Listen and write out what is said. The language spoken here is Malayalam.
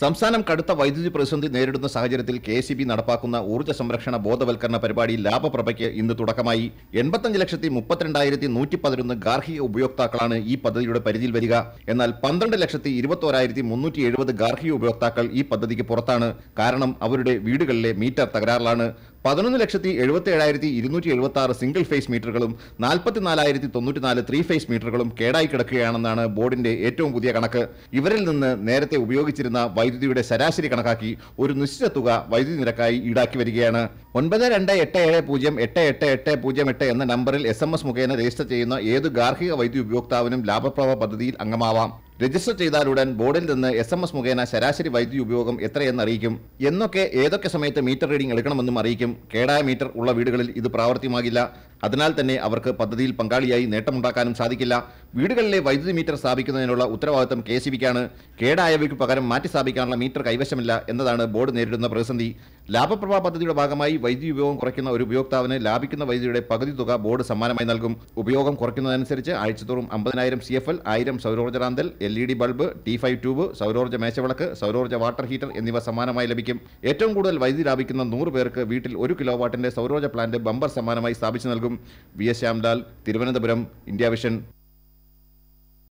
സംസ്ഥാനം കടുത്ത വൈദ്യുതി പ്രതിസന്ധി നേരിടുന്ന സാഹചര്യത്തിൽ കെ സി ബി നടപ്പാക്കുന്ന ഊർജ്ജ സംരക്ഷണ ബോധവൽക്കരണ പരിപാടി ലാഭപ്രഭയ്ക്ക് ഇന്ന് തുടക്കമായി എൺപത്തഞ്ച് ലക്ഷത്തി മുപ്പത്തിരണ്ടായിരത്തി നൂറ്റി പതിനൊന്ന് ഗാർഹിക ഉപയോക്താക്കളാണ് ഈ പദ്ധതിയുടെ പരിധിയിൽ വരിക എന്നാൽ പന്ത്രണ്ട് ലക്ഷത്തി ഇരുപത്തോരായിരത്തി മുന്നൂറ്റി എഴുപത് ഗാർഹിക ഉപയോക്താക്കൾ ഈ പദ്ധതിക്ക് പുറത്താണ് കാരണം അവരുടെ വീടുകളിലെ മീറ്റർ തകരാറിലാണ് പതിനൊന്ന് ലക്ഷത്തി എഴുപത്തി ഏഴായിരത്തി ഇരുന്നൂറ്റി എഴുപത്തി ആറ് സിംഗിൾ ഫേസ് മീറ്ററുകളും നാൽപ്പത്തി നാലായിരത്തി തൊണ്ണൂറ്റി നാല് ത്രീ ഫേസ് മീറ്ററുകളും കേടായി കിടക്കുകയാണെന്നാണ് ബോർഡിന്റെ ഏറ്റവും പുതിയ കണക്ക് ഇവരിൽ നിന്ന് നേരത്തെ ഉപയോഗിച്ചിരുന്ന വൈദ്യുതിയുടെ ശരാശരി കണക്കാക്കി ഒരു നിശ്ചിത തുക വൈദ്യുതി നിരക്കായി ഈടാക്കി വരികയാണ് ഒൻപത് രണ്ട് എട്ട് ഏഴ് പൂജ്യം എട്ട് എട്ട് എട്ട് പൂജ്യം എട്ട് എന്ന നമ്പറിൽ എസ് എം എസ് മുഖേന രജിസ്റ്റർ ചെയ്യുന്ന ഏത് ഗാർഹിക വൈദ്യുതി ഉപയോക്താവിനും ലാഭപ്രവ പദ്ധതിയിൽ അംഗമാവാം രജിസ്റ്റർ ചെയ്താലുടൻ ബോർഡിൽ നിന്ന് എസ് എം എസ് മുഖേന ശരാശരി വൈദ്യുതി ഉപയോഗം എത്രയെന്ന് അറിയിക്കും എന്നൊക്കെ ഏതൊക്കെ സമയത്ത് മീറ്റർ റീഡിംഗ് എടുക്കണമെന്നും അറിയിക്കും കേടായ മീറ്റർ ഉള്ള വീടുകളിൽ ഇത് പ്രാവർത്തികമാകില്ല അതിനാൽ തന്നെ അവർക്ക് പദ്ധതിയിൽ പങ്കാളിയായി നേട്ടമുണ്ടാക്കാനും സാധിക്കില്ല വീടുകളിലെ വൈദ്യുതി മീറ്റർ സ്ഥാപിക്കുന്നതിനുള്ള ഉത്തരവാദിത്തം കെ സി ബിക്കാണ് കേടായവയ്ക്ക് പകരം മാറ്റി സ്ഥാപിക്കാനുള്ള മീറ്റർ കൈവശമില്ല എന്നതാണ് ബോർഡ് നേരിടുന്ന പ്രതിസന്ധി ലാഭപ്രഭാ പദ്ധതിയുടെ ഭാഗമായി വൈദ്യുതി ഉപയോഗം കുറയ്ക്കുന്ന ഒരു ഉപയോക്താവിന് ലാഭിക്കുന്ന വൈദ്യുതിയുടെ പകുതി തുക ബോർഡ് സമ്മാനമായി നൽകും ഉപയോഗം കുറയ്ക്കുന്നതനുസരിച്ച് ആഴ്ചതോറും അമ്പതിനായിരം സി എഫ് എൽ ആയിരം സൗരോർജ്ജ റാന്തൽ L E D bulb T five tube സൗരോർജ്ജ മേശവിളക്ക് സൗരോർജ്ജ വാട്ടർ ഹീറ്റർ എന്നിവ സമ്മാനമായി ലഭിക്കും ഏറ്റവും കൂടുതൽ വൈദ്യുതി ലാഭിക്കുന്ന നൂറ് പേർക്ക് വീട്ടിൽ ഒരു കിലോ വാട്ടിന്റെ സൗരോർജ്ജ പ്ലാന്റ് ബമ്പർ സമ്മാനമായി സ്ഥാപിച്ചു നൽകും V S Shyamlal Thiruvananthapuram India vision